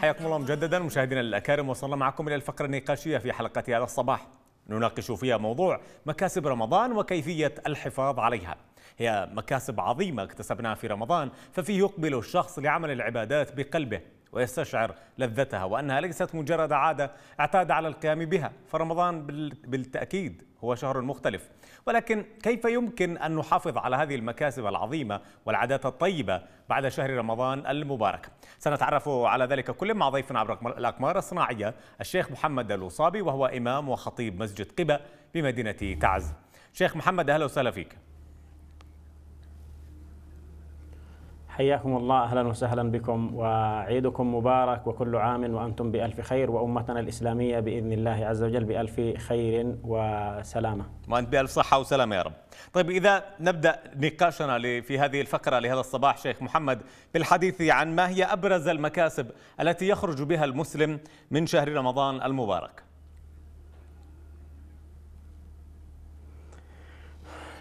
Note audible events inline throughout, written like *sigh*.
حياكم الله مجددا مشاهدينا الاكارم وصلنا معكم الى الفقره النقاشيه في حلقه هذا الصباح نناقش فيها موضوع مكاسب رمضان وكيفيه الحفاظ عليها هي مكاسب عظيمه اكتسبناها في رمضان ففيه يقبل الشخص لعمل العبادات بقلبه ويستشعر لذتها وانها ليست مجرد عاده اعتاد على القيام بها فرمضان بالتاكيد هو شهر مختلف ولكن كيف يمكن أن نحافظ على هذه المكاسب العظيمة والعادات الطيبة بعد شهر رمضان المبارك سنتعرف على ذلك كل مع ضيفنا عبر الأقمار الصناعية الشيخ محمد الوصابي وهو إمام وخطيب مسجد قبة بمدينة تعز شيخ محمد أهلا وسهلا فيك حياكم الله أهلا وسهلا بكم وعيدكم مبارك وكل عام وأنتم بألف خير وأمتنا الإسلامية بإذن الله عز وجل بألف خير وسلامة وأنت بألف صحة وسلامة يا رب طيب إذا نبدأ نقاشنا في هذه الفقرة لهذا الصباح شيخ محمد بالحديث عن ما هي أبرز المكاسب التي يخرج بها المسلم من شهر رمضان المبارك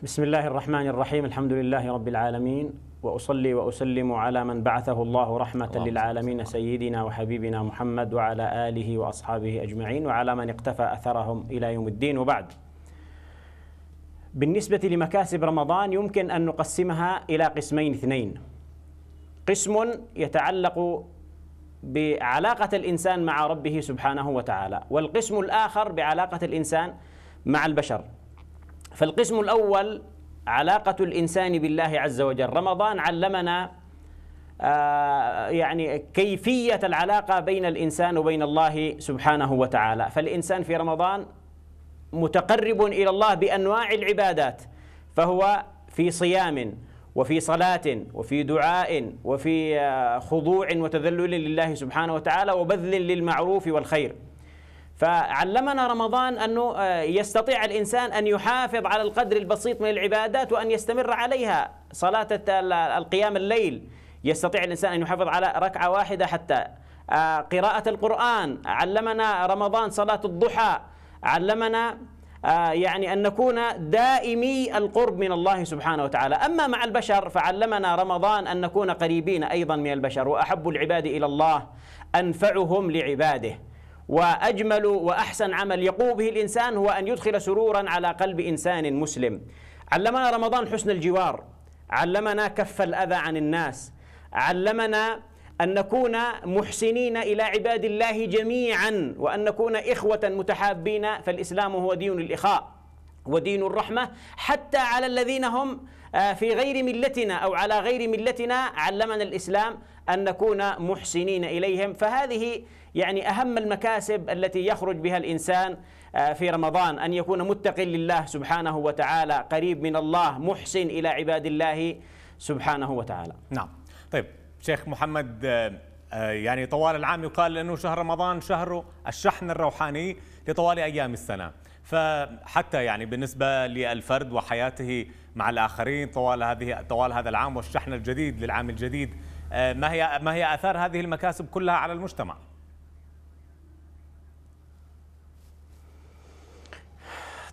بسم الله الرحمن الرحيم الحمد لله رب العالمين واصلي واسلم على من بعثه الله رحمه للعالمين سيدنا وحبيبنا محمد وعلى اله واصحابه اجمعين وعلى من اقتفى اثرهم الى يوم الدين وبعد. بالنسبه لمكاسب رمضان يمكن ان نقسمها الى قسمين اثنين. قسم يتعلق بعلاقه الانسان مع ربه سبحانه وتعالى، والقسم الاخر بعلاقه الانسان مع البشر. فالقسم الاول علاقة الإنسان بالله عز وجل رمضان علمنا آه، يعني كيفية العلاقة بين الإنسان وبين الله سبحانه وتعالى فالإنسان في رمضان متقرب إلى الله بأنواع العبادات فهو في صيام وفي صلاة وفي دعاء وفي آه، خضوع وتذلل لله سبحانه وتعالى وبذل للمعروف والخير فعلمنا رمضان أنه آه، يستطيع الإنسان أن يحافظ على القدر البسيط من العبادات وأن يستمر عليها صلاة القيام الليل يستطيع الإنسان أن يحافظ على ركعة واحدة حتى آه، قراءة القرآن علمنا رمضان صلاة الضحى علمنا آه، يعني أن نكون دائمي القرب من الله سبحانه وتعالى أما مع البشر فعلمنا رمضان أن نكون قريبين أيضا من البشر وأحب العباد إلى الله أنفعهم لعباده واجمل واحسن عمل يقوم به الانسان هو ان يدخل سرورا على قلب انسان مسلم. علمنا رمضان حسن الجوار، علمنا كف الاذى عن الناس، علمنا ان نكون محسنين الى عباد الله جميعا وان نكون اخوه متحابين فالاسلام هو دين الاخاء ودين الرحمه حتى على الذين هم آه، في غير ملتنا او على غير ملتنا علمنا الاسلام أن نكون محسنين إليهم فهذه يعني أهم المكاسب التي يخرج بها الإنسان آه، في رمضان أن يكون متق لله سبحانه وتعالى قريب من الله محسن إلى عباد الله سبحانه وتعالى نعم طيب شيخ محمد آه، آه، يعني طوال العام يقال أنه شهر رمضان شهر الشحن الروحاني لطوال أيام السنة فحتى يعني بالنسبة للفرد وحياته مع الآخرين طوال هذه طوال هذا العام والشحن الجديد للعام الجديد آه، ما هي ما هي اثار هذه المكاسب كلها على المجتمع؟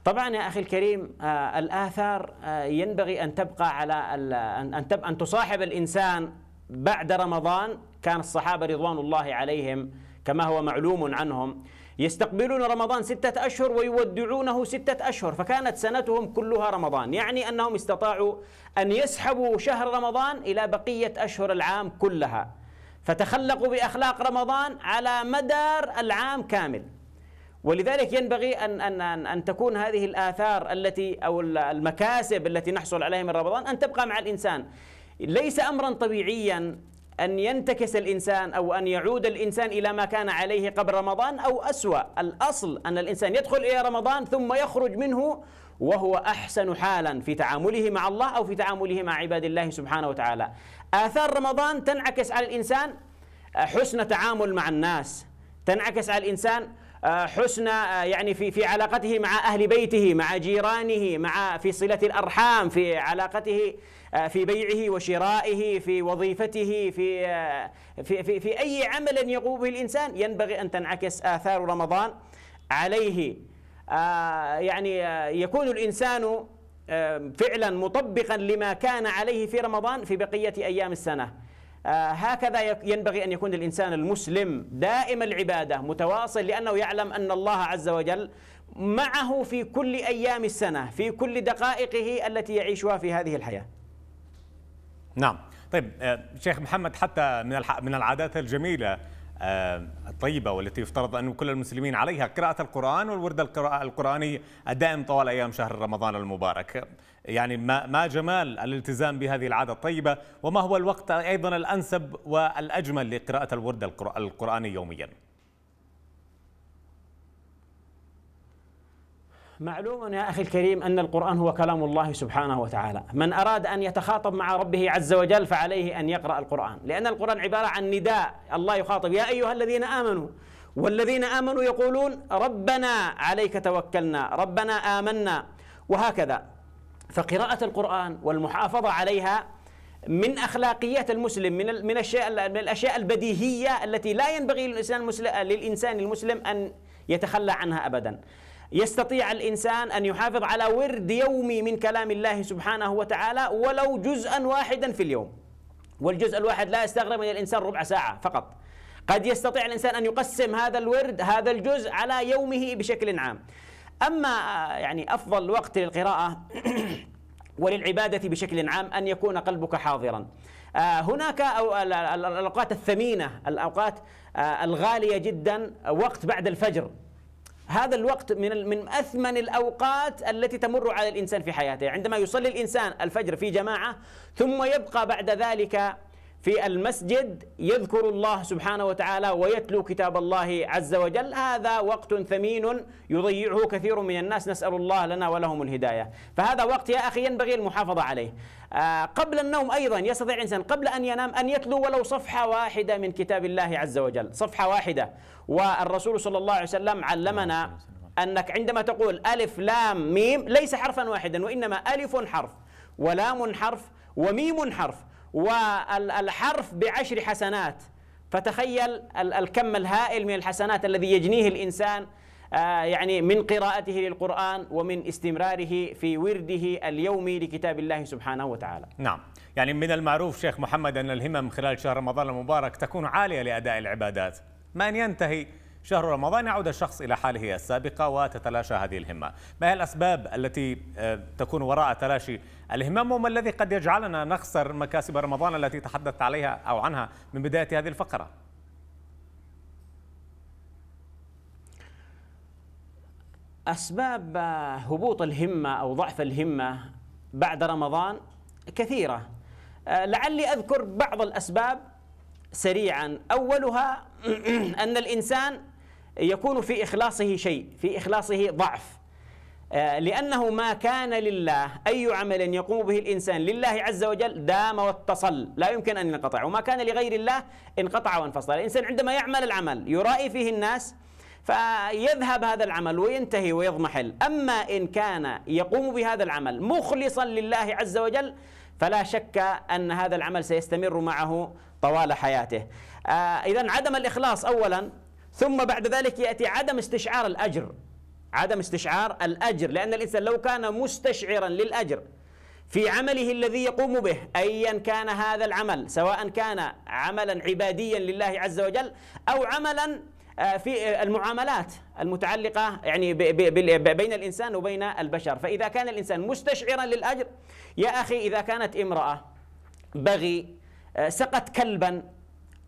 طبعا يا اخي الكريم آه، الاثار آه، ينبغي ان تبقى على ان ان تصاحب الانسان بعد رمضان كان الصحابه رضوان الله عليهم كما هو معلوم عنهم يستقبلون رمضان ستة أشهر ويودعونه ستة أشهر فكانت سنتهم كلها رمضان يعني أنهم استطاعوا أن يسحبوا شهر رمضان إلى بقية أشهر العام كلها فتخلقوا بأخلاق رمضان على مدار العام كامل ولذلك ينبغي أن, أن, أن, أن تكون هذه الآثار التي أو المكاسب التي نحصل عليها من رمضان أن تبقى مع الإنسان ليس أمرا طبيعيا أن ينتكس الإنسان أو أن يعود الإنسان إلى ما كان عليه قبل رمضان أو أسوأ الأصل أن الإنسان يدخل إلى رمضان ثم يخرج منه وهو أحسن حالا في تعامله مع الله أو في تعامله مع عباد الله سبحانه وتعالى آثار رمضان تنعكس على الإنسان آه، حسن تعامل مع الناس تنعكس على الإنسان آه، حسن آه، يعني في في علاقته مع أهل بيته مع جيرانه مع في صلة الأرحام في علاقته آه، في بيعه وشرائه في وظيفته في آه، في في, في اي عمل يقوم به الانسان ينبغي ان تنعكس اثار رمضان عليه آه، يعني يكون الانسان فعلا مطبقا لما كان عليه في رمضان في بقيه ايام السنه هكذا ينبغي ان يكون الانسان المسلم دائم العباده متواصل لانه يعلم ان الله عز وجل معه في كل ايام السنه في كل دقائقه التي يعيشها في هذه الحياه نعم طيب آه، شيخ محمد حتى من من العادات الجميله آه، الطيبة والتي يفترض أن كل المسلمين عليها قراءة القرآن والورد القرآني الدائم طوال أيام شهر رمضان المبارك يعني ما جمال الالتزام بهذه العادة الطيبة وما هو الوقت أيضا الأنسب والأجمل لقراءة الورد القرآني يومياً معلوم يا أخي الكريم أن القرآن هو كلام الله سبحانه وتعالى من أراد أن يتخاطب مع ربه عز وجل فعليه أن يقرأ القرآن لأن القرآن عبارة عن نداء الله يخاطب يا أيها الذين آمنوا والذين آمنوا يقولون ربنا عليك توكلنا ربنا آمنا وهكذا فقراءة القرآن والمحافظة عليها من اخلاقيات المسلم من من الاشياء من الاشياء البديهيه التي لا ينبغي للانسان للانسان المسلم ان يتخلى عنها ابدا. يستطيع الإنسان أن يحافظ على ورد يومي من كلام الله سبحانه وتعالى ولو جزءا واحدا في اليوم والجزء الواحد لا يستغرق من الإنسان ربع ساعة فقط قد يستطيع الإنسان أن يقسم هذا الورد هذا الجزء على يومه بشكل عام أما آه، يعني أفضل وقت للقراءة *clears throat* وللعبادة بشكل عام أن يكون قلبك حاضرا آه، هناك الأوقات الثمينة الأوقات آه، الغالية جدا وقت بعد الفجر هذا الوقت من من اثمن الاوقات التي تمر على الانسان في حياته، عندما يصلي الانسان الفجر في جماعه ثم يبقى بعد ذلك في المسجد يذكر الله سبحانه وتعالى ويتلو كتاب الله عز وجل هذا وقت ثمين يضيعه كثير من الناس نسأل الله لنا ولهم الهداية فهذا وقت يا أخي ينبغي المحافظة عليه آه، قبل النوم أيضا يستطيع الإنسان قبل أن ينام أن يتلو ولو صفحة واحدة من كتاب الله عز وجل صفحة واحدة والرسول صلى الله عليه وسلم علمنا أنك عندما تقول ألف لام ميم ليس حرفا واحدا وإنما ألف حرف ولام حرف وميم حرف والحرف بعشر حسنات فتخيل الكم الهائل من الحسنات الذي يجنيه الانسان آه، يعني من قراءته للقرآن ومن استمراره في ورده اليومي لكتاب الله سبحانه وتعالى نعم يعني من المعروف شيخ محمد أن الهمم خلال شهر رمضان المبارك تكون عالية لأداء العبادات ما أن ينتهي شهر رمضان يعود الشخص إلى حاله السابقة وتتلاشى هذه الهمة ما هي الأسباب التي آه، تكون وراء تلاشي الهمم وما الذي قد يجعلنا نخسر مكاسب رمضان التي تحدثت عليها أو عنها من بداية هذه الفقرة أسباب آه، هبوط الهمة أو ضعف الهمة بعد رمضان كثيرة آه، لعلي أذكر بعض الأسباب سريعا أولها *clears throat* أن الإنسان يكون في إخلاصه شيء في إخلاصه ضعف آه، لأنه ما كان لله أي عمل يقوم به الإنسان لله عز وجل دام واتصل لا يمكن أن ينقطع وما كان لغير الله انقطع وانفصل الإنسان عندما يعمل العمل يرائي فيه الناس فيذهب هذا العمل وينتهي ويضمحل أما إن كان يقوم بهذا العمل مخلصا لله عز وجل فلا شك أن هذا العمل سيستمر معه طوال حياته آه، إذا عدم الإخلاص أولا ثم بعد ذلك ياتي عدم استشعار الاجر عدم استشعار الاجر لان الانسان لو كان مستشعرا للاجر في عمله الذي يقوم به ايا كان هذا العمل سواء كان عملا عباديا لله عز وجل او عملا آه، في المعاملات المتعلقة يعني بين الإنسان وبين البشر فإذا كان الإنسان مستشعرا للأجر يا أخي إذا كانت امرأة بغي آه، سقت كلبا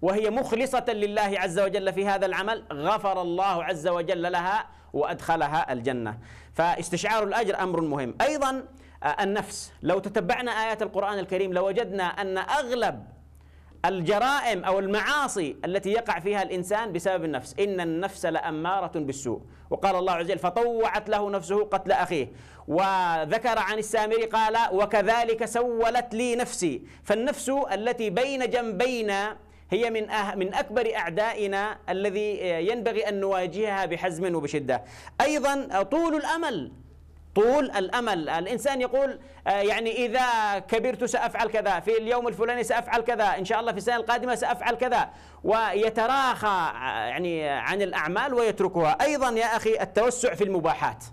وهي مخلصة لله عز وجل في هذا العمل غفر الله عز وجل لها وأدخلها الجنة فاستشعار الأجر أمر مهم أيضا آه، النفس لو تتبعنا آيات القرآن الكريم لوجدنا أن أغلب الجرائم أو المعاصي التي يقع فيها الإنسان بسبب النفس إن النفس لأمارة بالسوء وقال الله عز وجل فطوعت له نفسه قتل أخيه وذكر عن السامري قال وكذلك سولت لي نفسي فالنفس التي بين جنبين هي من أه من أكبر أعدائنا الذي ينبغي أن نواجهها بحزم وبشدة أيضا طول الأمل طول الامل الانسان يقول آه، يعني اذا كبرت سافعل كذا في اليوم الفلاني سافعل كذا ان شاء الله في السنه القادمه سافعل كذا ويتراخى آه، يعني عن الاعمال ويتركها ايضا يا اخي التوسع في المباحات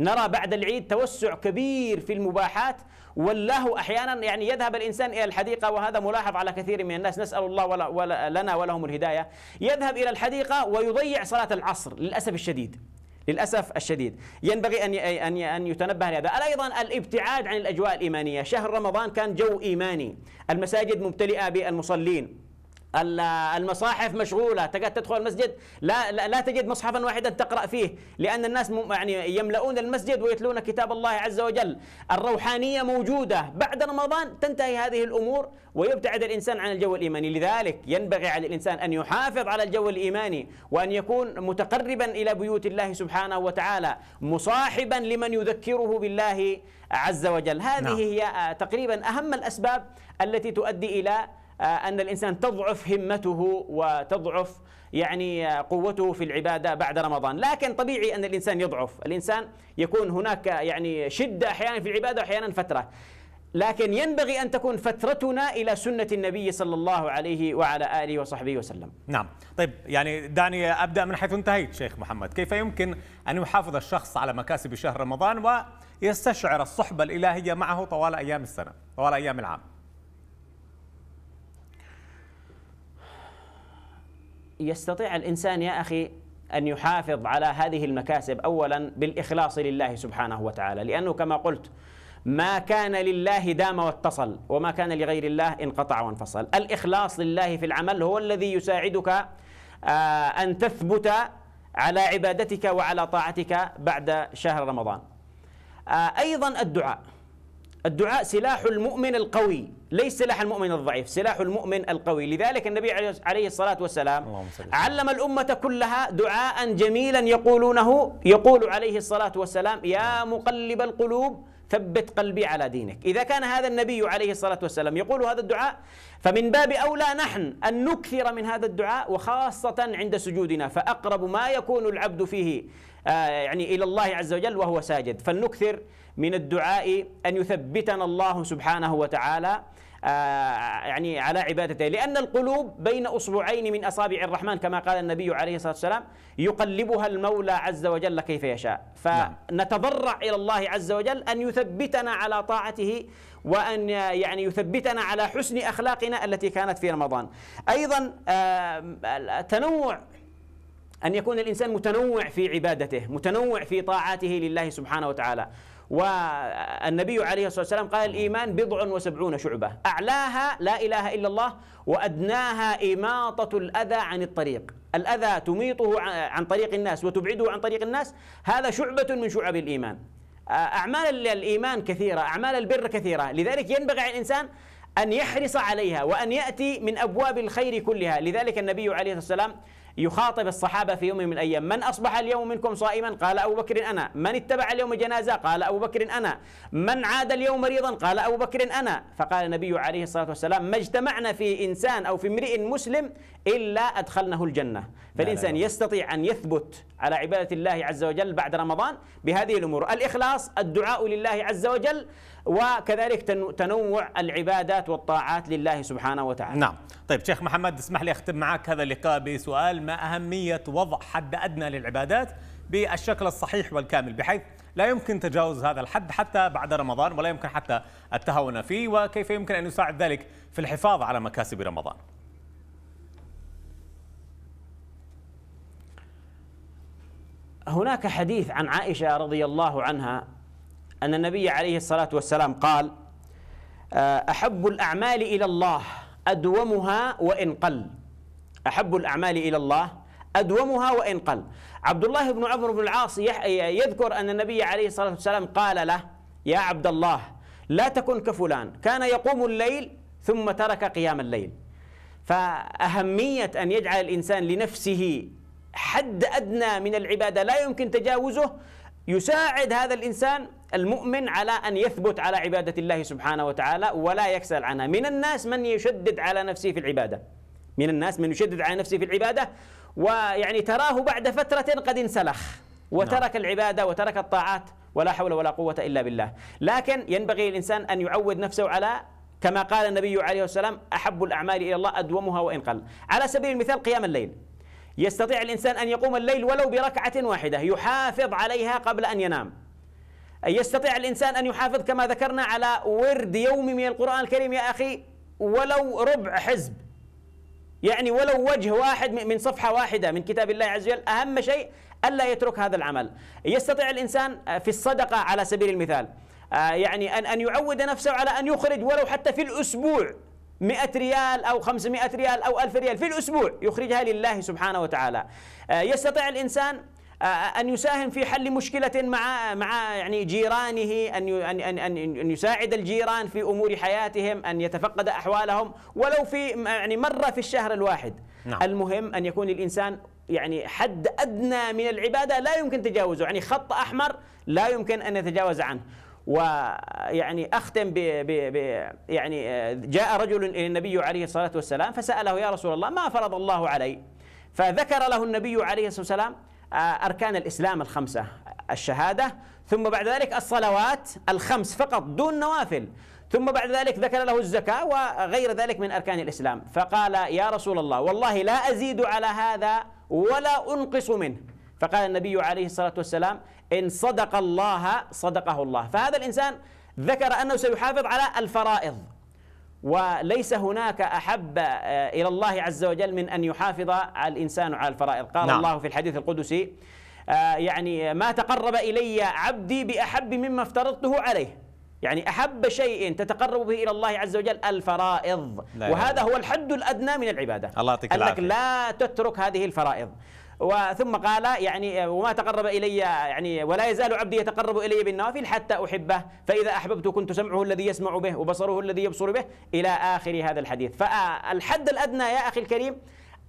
نرى بعد العيد توسع كبير في المباحات والله احيانا يعني يذهب الانسان الى الحديقه وهذا ملاحظ على كثير من الناس نسال الله ولا ولا لنا ولهم الهدايه يذهب الى الحديقه ويضيع صلاه العصر للاسف الشديد للاسف الشديد ينبغي ان ان ان يتنبه لهذا ايضا الابتعاد عن الاجواء الايمانيه شهر رمضان كان جو ايماني المساجد ممتلئه بالمصلين المصاحف مشغولة تقعد تدخل المسجد لا, لا, لا تجد مصحفا واحدا تقرأ فيه لأن الناس يعني يملؤون المسجد ويتلون كتاب الله عز وجل الروحانية موجودة بعد رمضان تنتهي هذه الأمور ويبتعد الإنسان عن الجو الإيماني لذلك ينبغي على الإنسان أن يحافظ على الجو الإيماني وأن يكون متقربا إلى بيوت الله سبحانه وتعالى مصاحبا لمن يذكره بالله عز وجل هذه نعم. هي آه، تقريبا أهم الأسباب التي تؤدي إلى آه، أن الإنسان تضعف همته وتضعف يعني آه، قوته في العبادة بعد رمضان لكن طبيعي أن الإنسان يضعف الإنسان يكون هناك يعني شدة أحيانا في العبادة وأحيانا فترة لكن ينبغي أن تكون فترتنا إلى سنة النبي صلى الله عليه وعلى آله وصحبه وسلم نعم طيب يعني دعني أبدأ من حيث انتهيت شيخ محمد كيف يمكن أن يحافظ الشخص على مكاسب شهر رمضان ويستشعر الصحبة الإلهية معه طوال أيام السنة طوال أيام العام يستطيع الإنسان يا أخي أن يحافظ على هذه المكاسب أولا بالإخلاص لله سبحانه وتعالى لأنه كما قلت ما كان لله دام واتصل وما كان لغير الله انقطع وانفصل الإخلاص لله في العمل هو الذي يساعدك آه، أن تثبت على عبادتك وعلى طاعتك بعد شهر رمضان آه، أيضا الدعاء الدعاء سلاح المؤمن القوي ليس سلاح المؤمن الضعيف سلاح المؤمن القوي لذلك النبي عليه الصلاة والسلام علم الأمة كلها دعاء جميلا يقولونه يقول عليه الصلاة والسلام يا مقلب القلوب ثبت قلبي على دينك إذا كان هذا النبي عليه الصلاة والسلام يقول هذا الدعاء فمن باب أولى نحن أن نكثر من هذا الدعاء وخاصة عند سجودنا فأقرب ما يكون العبد فيه آه، يعني إلى الله عز وجل وهو ساجد فلنكثر من الدعاء أن يثبتنا الله سبحانه وتعالى آه، يعني على عبادته لأن القلوب بين أصبعين من أصابع الرحمن كما قال النبي عليه الصلاة والسلام يقلبها المولى عز وجل كيف يشاء نعم. فنتضرع إلى الله عز وجل أن يثبتنا على طاعته وأن يعني يثبتنا على حسن أخلاقنا التي كانت في رمضان أيضا آه، تنوع أن يكون الإنسان متنوع في عبادته متنوع في طاعاته لله سبحانه وتعالى والنبي عليه الصلاة والسلام قال الإيمان بضع وسبعون شعبة أعلاها لا إله إلا الله وأدناها إماطة الأذى عن الطريق الأذى تميطه عن طريق الناس وتبعده عن طريق الناس هذا شعبة من شعب الإيمان آه، أعمال الإيمان كثيرة أعمال البر كثيرة لذلك ينبغي على الإنسان أن يحرص عليها وأن يأتي من أبواب الخير كلها لذلك النبي عليه الصلاة والسلام يخاطب الصحابة في يوم من الأيام من أصبح اليوم منكم صائما قال أبو بكر أنا من اتبع اليوم جنازة قال أبو بكر أنا من عاد اليوم مريضا قال أبو بكر أنا فقال النبي عليه الصلاة والسلام ما اجتمعنا في إنسان أو في امرئ مسلم إلا أدخلنه الجنة فالإنسان يستطيع أن يثبت على عبادة الله عز وجل بعد رمضان بهذه الأمور الإخلاص الدعاء لله عز وجل وكذلك تنوع العبادات والطاعات لله سبحانه وتعالى نعم طيب شيخ محمد اسمح لي أختم معك هذا اللقاء بسؤال ما أهمية وضع حد أدنى للعبادات بالشكل الصحيح والكامل بحيث لا يمكن تجاوز هذا الحد حتى بعد رمضان ولا يمكن حتى التهاون فيه وكيف يمكن أن يساعد ذلك في الحفاظ على مكاسب رمضان هناك حديث عن عائشة رضي الله عنها أن النبي عليه الصلاة والسلام قال آه، أحب الأعمال إلى الله أدومها وإن قل أحب الأعمال إلى الله أدومها وإن قل عبد الله بن عمرو بن العاص يذكر أن النبي عليه الصلاة والسلام قال له يا عبد الله لا تكن كفلان كان يقوم الليل ثم ترك قيام الليل فأهمية أن يجعل الإنسان لنفسه حد أدنى من العبادة لا يمكن تجاوزه يساعد هذا الانسان المؤمن على ان يثبت على عباده الله سبحانه وتعالى ولا يكسل عنها، من الناس من يشدد على نفسه في العباده. من الناس من يشدد على نفسه في العباده ويعني تراه بعد فتره قد انسلخ وترك نعم. العباده وترك الطاعات ولا حول ولا قوه الا بالله، لكن ينبغي الإنسان ان يعود نفسه على كما قال النبي عليه السلام احب الاعمال الى الله ادومها وان قل، على سبيل المثال قيام الليل. يستطيع الإنسان أن يقوم الليل ولو بركعة واحدة يحافظ عليها قبل أن ينام يستطيع الإنسان أن يحافظ كما ذكرنا على ورد يومي من القرآن الكريم يا أخي ولو ربع حزب يعني ولو وجه واحد من صفحة واحدة من كتاب الله عز وجل أهم شيء ألا يترك هذا العمل يستطيع الإنسان آه، في الصدقة على سبيل المثال آه، يعني أن أن يعود نفسه على أن يخرج ولو حتى في الأسبوع 100 ريال أو 500 ريال أو 1000 ريال في الأسبوع يخرجها لله سبحانه وتعالى آه، يستطيع الإنسان آه، أن يساهم في حل مشكلة مع مع يعني جيرانه أن أن أن أن يساعد الجيران في أمور حياتهم أن يتفقد أحوالهم ولو في يعني مرة في الشهر الواحد نعم. المهم أن يكون الإنسان يعني حد أدنى من العبادة لا يمكن تجاوزه يعني خط أحمر لا يمكن أن يتجاوز عنه ويعني اختم ب يعني آه، جاء رجل الى النبي عليه الصلاه والسلام فساله يا رسول الله ما فرض الله علي؟ فذكر له النبي عليه الصلاه والسلام آه، اركان الاسلام الخمسه الشهاده ثم بعد ذلك الصلوات الخمس فقط دون نوافل ثم بعد ذلك ذكر له الزكاه وغير ذلك من اركان الاسلام فقال يا رسول الله والله لا ازيد على هذا ولا انقص منه فقال النبي عليه الصلاه والسلام إن صدق الله صدقه الله فهذا الإنسان ذكر أنه سيحافظ على الفرائض وليس هناك أحب آه، إلى الله عز وجل من أن يحافظ على الإنسان على الفرائض قال نعم. الله في الحديث القدسي آه، يعني ما تقرب إلي عبدي بأحب مما افترضته عليه يعني أحب شيء تتقرب به إلى الله عز وجل الفرائض وهذا هو الحد الأدنى من العبادة الله يعطيك العافية لا تترك هذه الفرائض وثم قال يعني وما تقرب الي يعني ولا يزال عبدي يتقرب الي بالنوافل حتى احبه فاذا احببت كنت سمعه الذي يسمع به وبصره الذي يبصر به الى اخر هذا الحديث فالحد الادنى يا اخي الكريم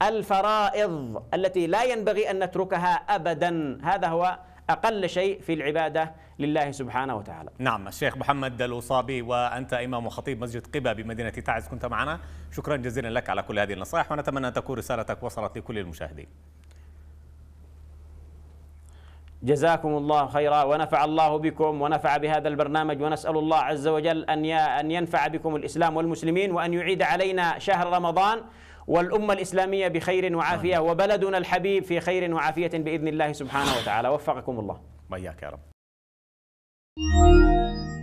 الفرائض التي لا ينبغي ان نتركها ابدا هذا هو اقل شيء في العباده لله سبحانه وتعالى. نعم الشيخ محمد الوصابي وانت امام وخطيب مسجد قبا بمدينه تعز كنت معنا، شكرا جزيلا لك على كل هذه النصائح ونتمنى ان تكون رسالتك وصلت لكل المشاهدين. جزاكم الله خيرا ونفع الله بكم ونفع بهذا البرنامج ونسأل الله عز وجل أن أن ينفع بكم الإسلام والمسلمين وأن يعيد علينا شهر رمضان والأمة الإسلامية بخير وعافية وبلدنا الحبيب في خير وعافية بإذن الله سبحانه وتعالى وفقكم الله وإياك يا رب